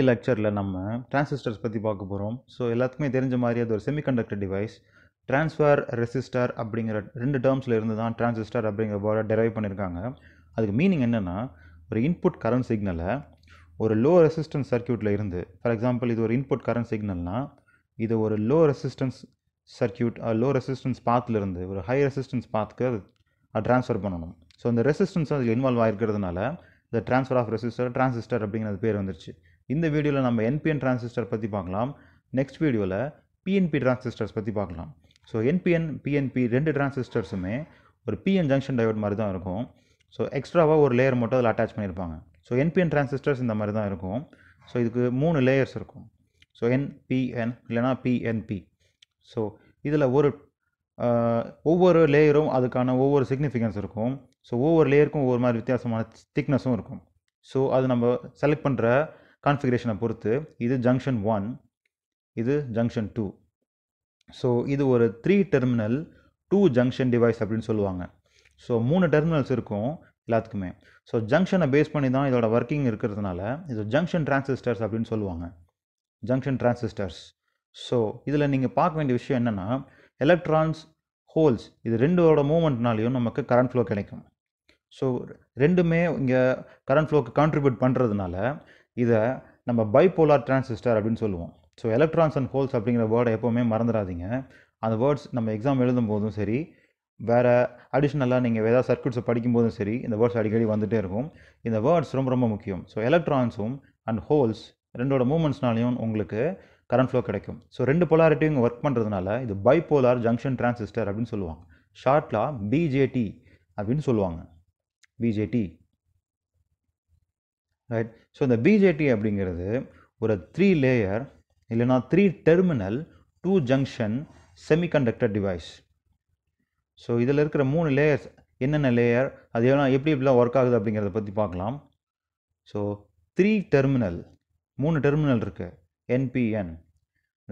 இன்றைக்கி லெக்சரில் நம்ம டிரான்சிஸ்டர்ஸ் பற்றி பார்க்க போகிறோம் ஸோ எல்லாத்துக்குமே தெரிஞ்ச மாதிரி அது ஒரு செமிகண்டக்டர் டிவைஸ் டிரான்ஸ்ஃபர் ரெசிஸ்டர் அப்படிங்கிற ரெண்டு டேர்ம்ஸில் இருந்து தான் டிரான்சிஸ்டர் அப்படிங்கிற போர்டை டெரைவ் பண்ணியிருக்காங்க அதுக்கு மீனிங் என்னென்னா ஒரு இன்புட் கரண்ட் சிக்னலை ஒரு லோ ரெசிஸ்டன்ஸ் சர்க்கியூட்டில் இருந்து ஃபார் எக்ஸாம்பிள் இது ஒரு இன்புட் கரண்ட் சிக்னல்னால் இது ஒரு low resistance circuit low resistance பாத்திலிருந்து ஒரு ஹை ரெசிஸ்டன்ஸ் பாத்துக்கு அது ட்ரான்ஸ்ஃபர் பண்ணணும் ஸோ அந்த ரெசிஸ்டன்ஸ் அதில் இன்வால்வ் ஆகிருக்கிறதுனால இந்த ட்ரான்ஸ்ஃபர் ஆஃப் ரெசிஸ்டர் டிரான்சிஸ்டர் அப்படிங்கிறது பேர் வந்துருச்சு இந்த வீடியோவில் நம்ம என்பிஎன் டிரான்சிஸ்டர் பற்றி பார்க்கலாம் நெக்ஸ்ட் வீடியோவில் பிஎன்பி டிரான்சிஸ்டர்ஸ் பற்றி பார்க்கலாம் ஸோ என்பிஎன் பிஎன்பி ரெண்டு டிரான்சிஸ்டர்ஸுமே ஒரு பிஎன் ஜங்ஷன் டயோட் மாதிரி தான் இருக்கும் ஸோ எக்ஸ்ட்ராவாக ஒரு லேயர் மட்டும் அதில் அட்டாச் பண்ணியிருப்பாங்க ஸோ என்பிஎன் டிரான்சிஸ்டர்ஸ் இந்த மாதிரி தான் இருக்கும் ஸோ இதுக்கு மூணு லேயர்ஸ் இருக்கும் ஸோ என்பிஎன் இல்லைனா பிஎன்பி ஸோ இதில் ஒரு ஒவ்வொரு லேயரும் அதுக்கான ஒவ்வொரு சிக்னிஃபிகன்ஸ் இருக்கும் ஸோ ஒவ்வொரு லேயருக்கும் ஒவ்வொரு மாதிரி வித்தியாசமான திக்னஸும் இருக்கும் ஸோ அது நம்ம செலக்ட் பண்ணுற கான்ஃபிகரேஷனை பொறுத்து இது ஜங்ஷன் ஒன் இது ஜங்ஷன் டூ ஸோ இது ஒரு three terminal two junction device அப்படின்னு சொல்லுவாங்க ஸோ மூணு டெர்மினல்ஸ் இருக்கும் எல்லாத்துக்குமே ஸோ ஜங்ஷனை பேஸ் பண்ணி தான் இதோட ஒர்க்கிங் இருக்கிறதுனால இது ஜங்ஷன் டிரான்சிஸ்டர்ஸ் அப்படின்னு சொல்லுவாங்க ஜங்ஷன் டிரான்சிஸ்டர்ஸ் ஸோ இதில் நீங்கள் பார்க்க வேண்டிய விஷயம் என்னென்னா எலக்ட்ரான்ஸ் ஹோல்ஸ் இது ரெண்டோட மூமெண்ட்னாலையும் நமக்கு கரண்ட் ஃப்ளோ கிடைக்கும் ஸோ ரெண்டுமே இங்கே கரண்ட் ஃப்ளோக்கு கான்ட்ரிபியூட் பண்ணுறதுனால இதை நம்ம பைபோலார் டிரான்சிஸ்டர் அப்படின்னு சொல்லுவோம் ஸோ எலக்ட்ரான்ஸ் அண்ட் ஹோல்ஸ் அப்படிங்கிற வேர்டை எப்போவுமே மறந்துடாதீங்க அந்த வேர்ட்ஸ் நம்ம எக்ஸாம் எழுதும் போதும் சரி வேறு அடிஷ்னலாக நீங்கள் ஏதாவது சர்க்கியூட்ஸை படிக்கும்போதும் சரி இந்த வேர்ட்ஸ் அடிக்கடி வந்துகிட்டே இருக்கும் இந்த வேர்ட்ஸ் ரொம்ப ரொம்ப முக்கியம் ஸோ எலக்ட்ரான்ஸும் அண்ட் ஹோல்ஸ் ரெண்டோட மூமெண்ட்ஸ்னாலையும் உங்களுக்கு கரண்ட் ஃப்ளோ கிடைக்கும் ஸோ ரெண்டு போலாரிட்டியும் ஒர்க் பண்ணுறதுனால இது பைபோலார் ஜங்ஷன் டிரான்சிஸ்டர் அப்படின்னு சொல்லுவாங்க ஷார்ட்லாக பிஜேடி அப்படின்னு சொல்லுவாங்க பிஜேடி ரைட் ஸோ இந்த பிஜேடி அப்படிங்கிறது ஒரு த்ரீ லேயர் இல்லைனா three terminal two junction semiconductor device so இதில் இருக்கிற மூணு லேயர்ஸ் என்னென்ன லேயர் அது எல்லாம் எப்படி எப்படிலாம் ஒர்க் ஆகுது அப்படிங்கிறத பற்றி பார்க்கலாம் ஸோ த்ரீ டெர்மினல் மூணு டெர்மினல் இருக்குது என்பிஎன்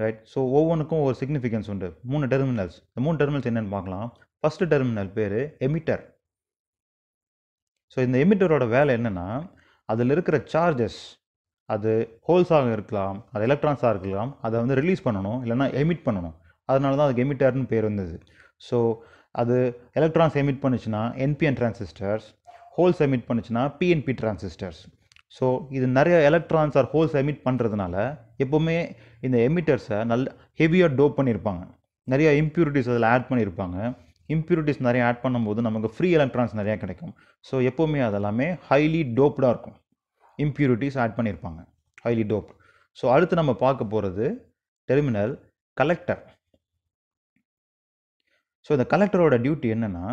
ரைட் ஸோ ஒவ்வொன்றுக்கும் ஒரு சிக்னிஃபிகன்ஸ் உண்டு மூணு டெர்மினல்ஸ் இந்த மூணு டெர்மினல்ஸ் என்னென்னு பார்க்கலாம் ஃபஸ்ட்டு டெர்மினல் பேர் எமிட்டர் ஸோ இந்த எமிட்டரோட வேலை என்னென்னா அதில் இருக்கிற சார்ஜஸ் அது ஹோல்ஸாக இருக்கலாம் அது எலக்ட்ரான்ஸாக இருக்கலாம் அதை வந்து ரிலீஸ் பண்ணணும் இல்லைனா எமிட் பண்ணணும் அதனால தான் அதுக்கு எமிட்டர்னு பேர் வந்தது ஸோ அது எலக்ட்ரான்ஸ் எமிட் பண்ணுச்சுன்னா என்பிஎன் டிரான்சிஸ்டர்ஸ் ஹோல்ஸ் எமிட் பண்ணுச்சுன்னா பிஎன்பி டிரான்சிஸ்டர்ஸ் ஸோ இது நிறைய எலக்ட்ரான்ஸ் ஆர் ஹோல்ஸ் எமிட் பண்ணுறதுனால எப்போவுமே இந்த எமிட்டர்ஸை நல்ல ஹெவியாக டோப் பண்ணியிருப்பாங்க நிறைய இம்ப்யூரிட்டிஸ் அதில் ஆட் பண்ணியிருப்பாங்க இம்ப்யூரிட்டிஸ் நிறைய ஆட் பண்ணும்போது நமக்கு ஃப்ரீ எலக்ட்ரான்ஸ் நிறையா கிடைக்கும் ஸோ எப்போவுமே அதெல்லாமே ஹைலி டோப்டாக இருக்கும் இம்ப்யூரிட்டிஸ் ஆட் பண்ணியிருப்பாங்க ஹைலி டோப் ஸோ அடுத்து நம்ம பார்க்க போகிறது டெர்மினல் கலெக்டர் ஸோ இந்த கலெக்டரோட டியூட்டி என்னென்னா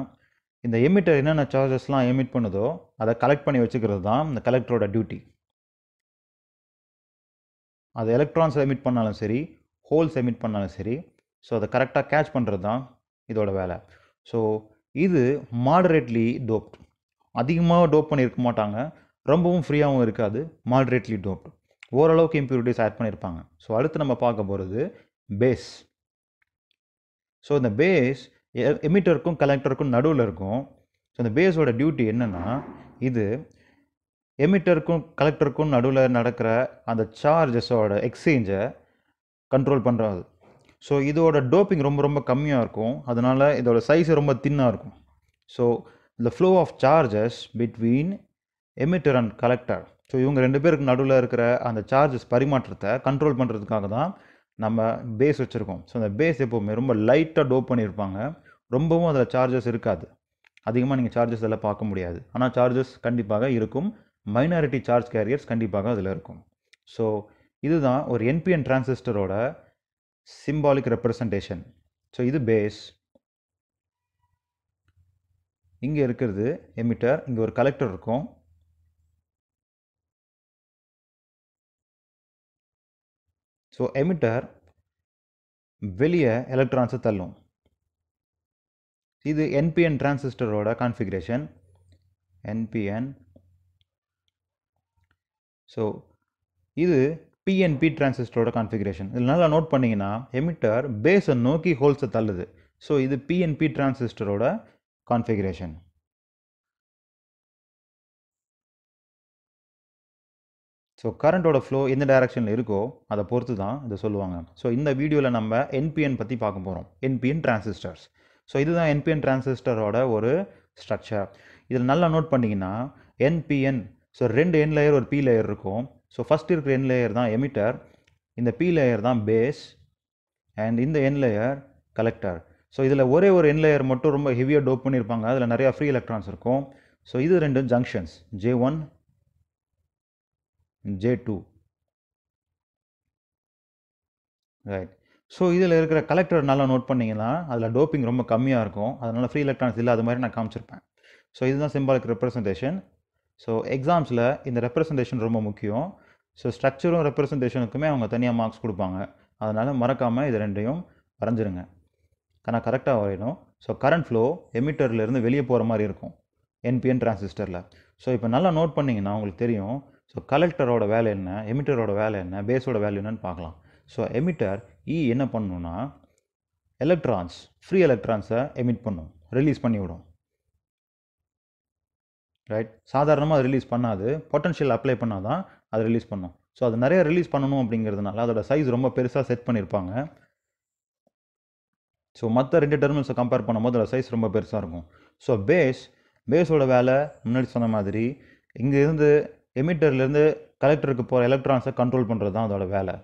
இந்த எமிட்டர் என்னென்ன சார்ஜஸ்லாம் எமிட் பண்ணுதோ அதை கலெக்ட் பண்ணி வச்சுக்கிறது தான் இந்த கலெக்டரோட டியூட்டி அது எலக்ட்ரான்ஸ் எமிட் பண்ணாலும் சரி ஹோல்ஸ் எமிட் பண்ணாலும் சரி ஸோ அதை கரெக்டாக கேட்ச் பண்ணுறது தான் இதோட வேலை ஸோ இது மாடரேட்லி டோப்ட் அதிகமாக டோப் பண்ணியிருக்க மாட்டாங்க ரொம்பவும் ஃப்ரீயாகவும் இருக்காது மாடரேட்லி டோப்ட் ஓரளவுக்கு இம்ப்யூரிட்டிஸ் ஆட் பண்ணியிருப்பாங்க ஸோ அடுத்து நம்ம பார்க்க போகிறது பேஸ் ஸோ இந்த பேஸ் எமிட்டருக்கும் கலெக்டருக்கும் நடுவில் இருக்கும் ஸோ இந்த பேஸோட டியூட்டி என்னென்னா இது எமிட்டருக்கும் கலெக்டருக்கும் நடுவில் நடக்கிற அந்த சார்ஜஸோட எக்ஸ்சேஞ்சை கண்ட்ரோல் பண்ணுறது ஸோ இதோட டோப்பிங் ரொம்ப ரொம்ப கம்மியாக இருக்கும் அதனால் இதோட சைஸ் ரொம்ப தின்னாக இருக்கும் ஸோ இந்த flow of charges between emitter and collector so இவங்க ரெண்டு பேருக்கு நடுவில் இருக்கிற அந்த சார்ஜஸ் பரிமாற்றத்தை கண்ட்ரோல் பண்ணுறதுக்காக தான் நம்ம பேஸ் வச்சுருக்கோம் ஸோ அந்த பேஸ் எப்போவுமே ரொம்ப லைட்டாக டோப் பண்ணியிருப்பாங்க ரொம்பவும் அதில் சார்ஜஸ் இருக்காது அதிகமாக நீங்கள் சார்ஜஸ் அதில் பார்க்க முடியாது ஆனால் சார்ஜஸ் கண்டிப்பாக இருக்கும் மைனாரிட்டி சார்ஜ் கேரியர்ஸ் கண்டிப்பாக அதில் இருக்கும் ஸோ இதுதான் ஒரு என்பிஎன் டிரான்சிஸ்டரோட சிம்பாலிக் representation ஸோ இது பேஸ் இங்கே இருக்கிறது எமிட்டர் இங்கே ஒரு கலெக்டர் இருக்கும் ஸோ எமிட்டர் வெளியே எலக்ட்ரான்ஸை தள்ளும் இது என்பிஎன் டிரான்சிஸ்டரோட கான்ஃபிகரேஷன் என்பிஎன் ஸோ இது பிஎன்பி டிரான்சிஸ்டரோட கான்ஃபிகரேஷன் இதில் நல்லா நோட் பண்ணிங்கன்னா எமிட்டர் பேஸை நோக்கி ஹோல்ஸை தள்ளுது ஸோ இது பிஎன்பி டிரான்சிஸ்டரோட கான்ஃபிகரேஷன் ஸோ கரண்டோட ஃப்ளோ எந்த டைரக்ஷனில் இருக்கோ அதை பொறுத்து தான் இதை சொல்லுவாங்க ஸோ இந்த வீடியோவில் நம்ம என்பிஎன் பற்றி பார்க்க போகிறோம் என்பிஎன் டிரான்சிஸ்டர்ஸ் ஸோ இதுதான் என்பிஎன் டிரான்சிஸ்டரோட ஒரு ஸ்ட்ரக்சர் இதில் நல்லா நோட் பண்ணிங்கன்னா என்பிஎன் ஸோ ரெண்டு என் லேயர் ஒரு பி லேயர் இருக்கும் ஸோ ஃபஸ்ட் இருக்கிற என் லேயர் தான் எமிட்டர் இந்த பி லேயர் தான் பேஸ் அண்ட் இந்த என் லேயர் கலெக்டர் ஸோ இதில் ஒரே ஒரு என் லேயர் மட்டும் ரொம்ப ஹெவியாக டோப் பண்ணியிருப்பாங்க அதில் நிறையா ஃப்ரீ எலக்ட்ரான்ஸ் இருக்கும் ஸோ இது ரெண்டு junctions J one J two right so இதில் இருக்கிற கலெக்டர் நல்லா நோட் பண்ணிங்கன்னா அதில் டோப்பிங் ரொம்ப கம்மியாக இருக்கும் அதனால் ஃப்ரீ எலக்ட்ரான்ஸ் இல்லாத மாதிரி நான் காமிச்சிருப்பேன் ஸோ இதுதான் சிம்பாலிக் ரெப்ரசன்டேஷன் ஸோ எக்ஸாம்ஸில் இந்த ரெப்ரசன்டேஷன் ரொம்ப முக்கியம் ஸோ ஸ்ட்ரக்சரும் ரெப்ரசன்டேஷனுக்குமே அவங்க தனியாக மார்க்ஸ் கொடுப்பாங்க அதனால் மறக்காமல் இது ரெண்டையும் வரைஞ்சிருங்க ஆனால் கரெக்டாக வரையணும் ஸோ கரண்ட் ஃப்ளோ எமிட்டர்லேருந்து வெளியே போகிற மாதிரி இருக்கும் என்பிஎன் டிரான்சிஸ்டரில் ஸோ இப்போ நல்லா நோட் பண்ணிங்கன்னா உங்களுக்கு தெரியும் ஸோ கலெக்டரோட வேலை என்ன எமிட்டரோட வேலை என்ன பேஸோட வேலை என்னன்னு பார்க்கலாம் ஸோ எமிட்டர் இ என்ன பண்ணணும்னா எலக்ட்ரான்ஸ் ஃப்ரீ எலக்ட்ரான்ஸை எமிட் பண்ணும் ரிலீஸ் பண்ணிவிடும் ரைட் சாதாரணமாக அது ரிலீஸ் பண்ணாது பொட்டன்ஷியல் அப்ளை பண்ணால் தான் அது ரிலீஸ் பண்ணும் ஸோ அது நிறைய ரிலீஸ் பண்ணணும் அப்படிங்கிறதுனால அதோட சைஸ் ரொம்ப பெருசாக செட் பண்ணியிருப்பாங்க ஸோ மற்ற ரெண்டு டெர்மினல்ஸை கம்பேர் பண்ணும்போது அதோட சைஸ் ரொம்ப பெருசாக இருக்கும் ஸோ பேஸ் பேஸோட வேலை முன்னாடி சொன்ன மாதிரி இங்கேருந்து எமிட்டர்லேருந்து கலெக்டருக்கு போகிற எலக்ட்ரான்ஸை கண்ட்ரோல் பண்ணுறது தான் அதோட வேலை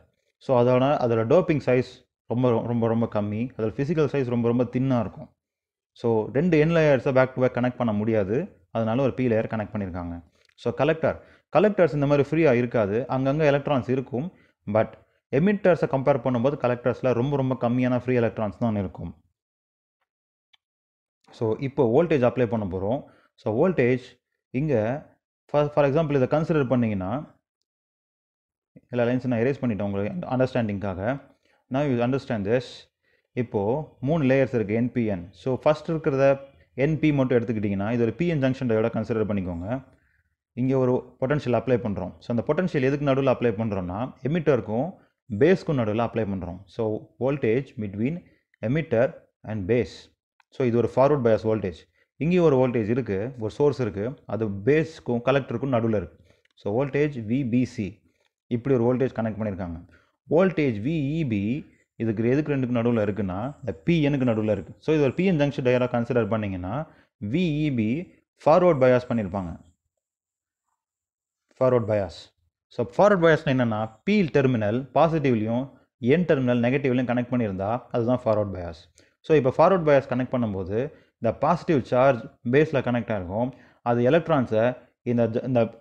ஸோ அதோட அதோட டோப்பிங் சைஸ் ரொம்ப ரொம்ப ரொம்ப கம்மி அதோட ஃபிசிக்கல் சைஸ் ரொம்ப ரொம்ப தின்னாக இருக்கும் ஸோ ரெண்டு என் லேயர்ஸை பேக் டு பேக் கனெக்ட் பண்ண முடியாது அதனால் ஒரு பி லேயர் கனெக்ட் பண்ணியிருக்காங்க ஸோ கலெக்டர் கலெக்டர்ஸ் இந்த மாதிரி ஃப்ரீயாக இருக்காது அங்கங்கே எலக்ட்ரான்ஸ் இருக்கும் பட் எமிட்டர்ஸை கம்பேர் பண்ணும்போது கலெக்டர்ஸில் ரொம்ப ரொம்ப கம்மியான ஃப்ரீ எலக்ட்ரான்ஸ் தான் இருக்கும் ஸோ இப்போ வோல்டேஜ் அப்ளை பண்ண போகிறோம் ஸோ வோல்டேஜ் இங்கே ஃபார் ஃபார் எக்ஸாம்பிள் இதை கன்சிடர் பண்ணிங்கன்னா எல்லா லைன்ஸ் நான் எரேஸ் பண்ணிட்டேன் உங்களுக்கு அண்டர்ஸ்டாண்டிங்காக நான் யூ அண்டர்ஸ்டாண்ட் திஸ் இப்போது மூணு லேயர்ஸ் இருக்குது என்பிஎன் ஸோ ஃபஸ்ட் இருக்கிறத என்பி மட்டும் எடுத்துக்கிட்டிங்கன்னா இது ஒரு பிஎன் ஜங்ஷன் டையோட கன்சிடர் பண்ணிக்கோங்க இங்கே ஒரு பொட்டன்ஷியல் அப்ளை பண்ணுறோம் ஸோ அந்த பொட்டன்ஷியல் எதுக்கு நடுவில் அப்ளை பண்ணுறோன்னா எமிட்டருக்கும் பேஸ்க்கும் நடுவில் அப்ளை பண்ணுறோம் so voltage between emitter and base so இது ஒரு ஃபார்வர்ட் பயாஸ் வோல்டேஜ் இங்கேயும் ஒரு வோல்டேஜ் இருக்குது ஒரு சோர்ஸ் இருக்குது அது பேஸ்க்கும் கலெக்டருக்கும் நடுவில் இருக்குது ஸோ வோல்டேஜ் விபிசி இப்படி ஒரு வோல்டேஜ் கனெக்ட் பண்ணியிருக்காங்க வோல்டேஜ் விஇபி இதுக்கு எதுக்கு ரெண்டுக்கு நடுவில் இருக்குன்னா இந்த பிஎனுக்கு நடுவில் இருக்குது ஸோ இது ஒரு பிஎன் ஜங்ஷன் டயராக கன்சிடர் பண்ணிங்கன்னா விஇபி ஃபார்வர்ட் பயாஸ் பண்ணியிருப்பாங்க ஃபார்வர்ட் பயாஸ் ஸோ ஃபார்வர்ட் பயாஸ்னு என்னென்னா பி டெர்மினல் பாசிட்டிவ்லையும் என் டெர்மினல் நெகட்டிவ்லையும் கனெக்ட் பண்ணியிருந்தா அதுதான் ஃபார்வர்ட் பயாஸ் ஸோ இப்போ ஃபார்வர்ட் பயாஸ் கனெக்ட் பண்ணும்போது இந்த பாசிட்டிவ் சார்ஜ் பேஸில் கனெக்ட் ஆகிருக்கும் அது எலக்ட்ரான்ஸை இந்த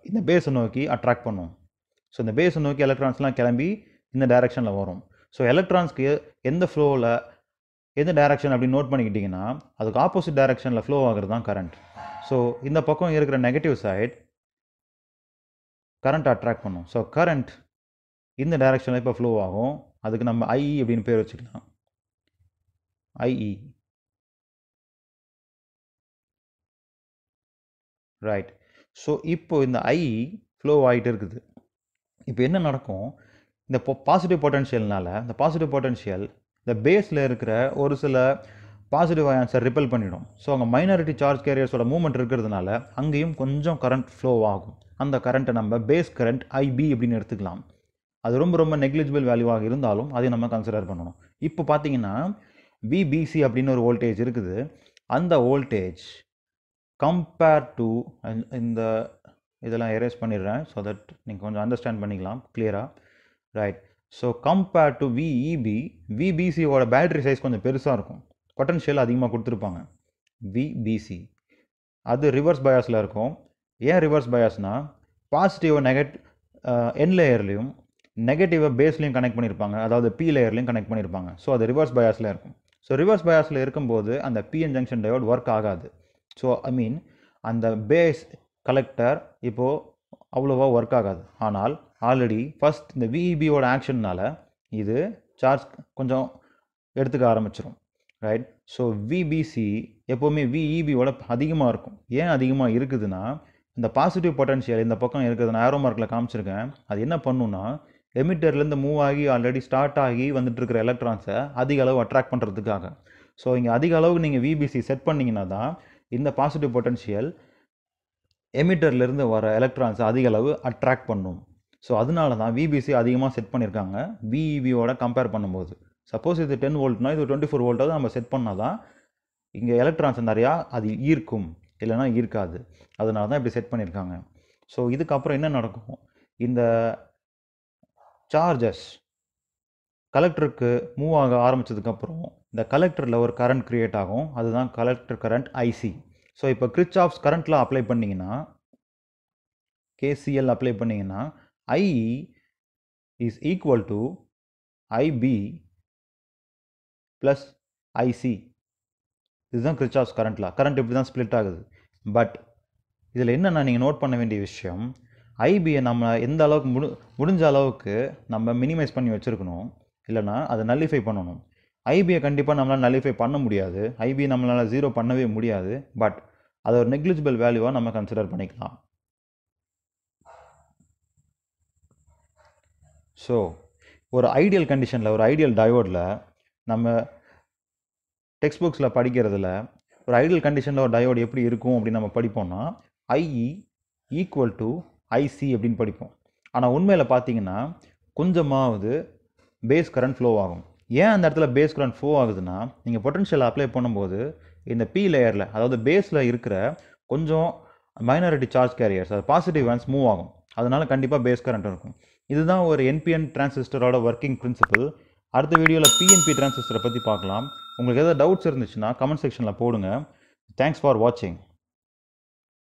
இந்த பேஸை நோக்கி அட்ராக்ட் பண்ணும் ஸோ இந்த பேஸை நோக்கி எலக்ட்ரான்ஸ்லாம் கிளம்பி இந்த டைரெக்ஷனில் வரும் ஸோ எலக்ட்ரான்ஸ்க்கு எந்த ஃப்ளோவில் எந்த டைரக்ஷன் அப்படின்னு நோட் பண்ணிக்கிட்டிங்கன்னா அதுக்கு ஆப்போசிட் டேரெக்ஷனில் ஃப்ளோ ஆகிறது தான் கரண்ட் ஸோ இந்த பக்கம் இருக்கிற நெகட்டிவ் சைட் கரண்ட் அட்ராக்ட் பண்ணும் ஸோ கரண்ட் இந்த டைரக்ஷனில் இப்போ ஃப்ளோ ஆகும் அதுக்கு நம்ம ஐஇ e அப்படின்னு பேர் வச்சுக்கலாம் ஐஇ ரைட் ஸோ இப்போ இந்த ஐஇ ஃப்ளோ ஆகிட்டு இருக்குது இப்போ என்ன நடக்கும் இந்த பாசிட்டிவ் பொட்டன்ஷியல்னால் இந்த பாசிட்டிவ் பொட்டன்ஷியல் இந்த பேஸில் இருக்கிற ஒரு சில பாசிட்டிவ் ஆயான்ஸை ரிப்பல் பண்ணிடும் ஸோ அங்கே மைனாரிட்டி சார்ஜ் கேரியர்ஸோட மூமெண்ட் இருக்கிறதுனால அங்கேயும் கொஞ்சம் கரண்ட் ஃப்ளோ ஆகும் அந்த கரண்ட்டை நம்ம பேஸ் கரண்ட் ஐபி அப்படின்னு எடுத்துக்கலாம் அது ரொம்ப ரொம்ப நெக்லிஜிபிள் வேல்யூவாக இருந்தாலும் அதையும் நம்ம கன்சிடர் பண்ணணும் இப்போ பார்த்தீங்கன்னா விபிசி அப்படின்னு ஒரு வோல்டேஜ் இருக்குது அந்த வோல்டேஜ் கம்பேர் டு இந்த இதெல்லாம் எரேஸ் பண்ணிடுறேன் ஸோ தட் நீங்கள் கொஞ்சம் அண்டர்ஸ்டாண்ட் பண்ணிக்கலாம் கிளியராக right so compared to VEB விபிசியோட பேட்ரி சைஸ் கொஞ்சம் பெருசாக இருக்கும் கொட்டன் ஷெல் அதிகமாக கொடுத்துருப்பாங்க விபிசி அது ரிவர்ஸ் பயாஸில் இருக்கும் ஏன் ரிவர்ஸ் பயாஸ்னால் பாசிட்டிவை நெகட்டிவ் என் லேயர்லேயும் நெகட்டிவை பேஸ்லேயும் கனெக்ட் பண்ணியிருப்பாங்க அதாவது பி லேயர்லேயும் கனெக்ட் பண்ணியிருப்பாங்க ஸோ அது ரிவர்ஸ் பயாஸில் இருக்கும் ஸோ ரிவர்ஸ் பயாஸில் இருக்கும்போது அந்த பிஎன் ஜங்ஷன் டயோட் ஒர்க் ஆகாது ஸோ ஐ மீன் அந்த பேஸ் கலெக்டர் இப்போது அவ்வளோவா ஒர்க் ஆகாது ஆனால் ஆல்ரெடி ஃபஸ்ட் இந்த விஇபியோட e ஆக்ஷன்னால் இது சார்ஜ் கொஞ்சம் எடுத்துக்க ஆரம்பிச்சிடும் ரைட் ஸோ விபிசி எப்போவுமே விஇபியோட e அதிகமாக இருக்கும் ஏன் அதிகமாக இருக்குதுன்னா இந்த பாசிட்டிவ் பொட்டன்ஷியல் இந்த பக்கம் இருக்குது நான் ஏரோ மார்க்கில் காமிச்சிருக்கேன் அது என்ன பண்ணுன்னா எமிட்டர்லேருந்து மூவ் ஆகி ஆல்ரெடி ஸ்டார்ட் ஆகி வந்துட்டு இருக்கிற எலக்ட்ரான்ஸை அதிக அளவு அட்ராக்ட் பண்ணுறதுக்காக ஸோ இங்கே அதிக அளவுக்கு நீங்கள் விபிசி செட் பண்ணிங்கன்னா தான் இந்த பாசிட்டிவ் பொட்டன்ஷியல் எமிட்டர்லேருந்து வர எலக்ட்ரான்ஸை அதிக அளவு அட்ராக்ட் பண்ணும் ஸோ அதனால தான் விபிசி அதிகமாக செட் பண்ணியிருக்காங்க விஇவியோட e கம்பேர் பண்ணும்போது சப்போஸ் இது டென் வோல்ட்னா இது டுவெண்ட்டி ஃபோர் வோல்ட்டாக நம்ம செட் பண்ணால் தான் இங்கே எலக்ட்ரான்ஸ் நிறையா அது ஈர்க்கும் இல்லைனா ஈர்க்காது அதனால தான் இப்படி செட் பண்ணியிருக்காங்க ஸோ இதுக்கப்புறம் என்ன நடக்கும் இந்த சார்ஜஸ் கலெக்டருக்கு மூவ் ஆக ஆரம்பித்ததுக்கப்புறம் இந்த கலெக்டரில் ஒரு கரண்ட் க்ரியேட் ஆகும் அதுதான் கலெக்டர் கரண்ட் ஐசி ஸோ இப்போ கிரிச் ஆஃப்ஸ் கரண்ட்லாம் அப்ளை பண்ணிங்கன்னா கேசிஎல் அப்ளை பண்ணிங்கன்னா IE is equal to IB plus IC இதுதான் கிரிச்சாப்ஸ் கரண்ட் லா கரண்ட் இப்படி தான் ஸ்ப்ளிட் ஆகுது பட் இதில் என்னென்னா நீங்கள் நோட் பண்ண வேண்டிய விஷயம் ஐபியை நம்ம எந்த அளவுக்கு முடி முடிஞ்ச அளவுக்கு நம்ம மினிமைஸ் பண்ணி வச்சுருக்கணும் இல்லைனா அதை நல்லிஃபை பண்ணணும் ஐபியை கண்டிப்பாக நம்மளால் நல்லிஃபை பண்ண முடியாது ஐபியை நம்மளால் ஜீரோ பண்ணவே முடியாது பட் அதை ஒரு நெக்லிஜிபிள் வேல்யூவாக நம்ம கன்சிடர் பண்ணிக்கலாம் ஸோ ஒரு ஐடியல் கண்டிஷனில் ஒரு ஐடியல் டயோடில் நம்ம டெக்ஸ்ட் புக்ஸில் படிக்கிறதுல ஒரு ஐடியல் கண்டிஷனில் ஒரு டயோடு எப்படி இருக்கும் அப்படின்னு நம்ம படிப்போம்னா ஐஇ ஈக்குவல் டு ஐசி அப்படின்னு படிப்போம் ஆனால் உண்மையில் பார்த்தீங்கன்னா கொஞ்சமாவது பேஸ் கரண்ட் ஃப்ளோ ஆகும் ஏன் அந்த இடத்துல பேஸ் கரண்ட் ஃப்ளோ ஆகுதுன்னா நீங்கள் பொட்டன்ஷியல் அப்ளை பண்ணும்போது இந்த பி லேயரில் அதாவது பேஸில் இருக்கிற கொஞ்சம் மைனாரிட்டி சார்ஜ் கேரியர்ஸ் அது பாசிட்டிவ் வேன்ஸ் மூவ் ஆகும் அதனால் கண்டிப்பாக பேஸ் கரண்ட் இருக்கும் இதுதான் ஒரு என்பிஎன் டிரான்சிஸ்டரோட ஒர்க்கிங் பிரின்சிபல் அடுத்த வீடியோவில் பிஎன்பி டிரான்சிஸ்டரை பற்றி பார்க்கலாம் உங்களுக்கு எதாவது டவுட்ஸ் இருந்துச்சுன்னா கமெண்ட் செக்ஷனில் போடுங்க தேங்க்ஸ் ஃபார் வாட்சிங்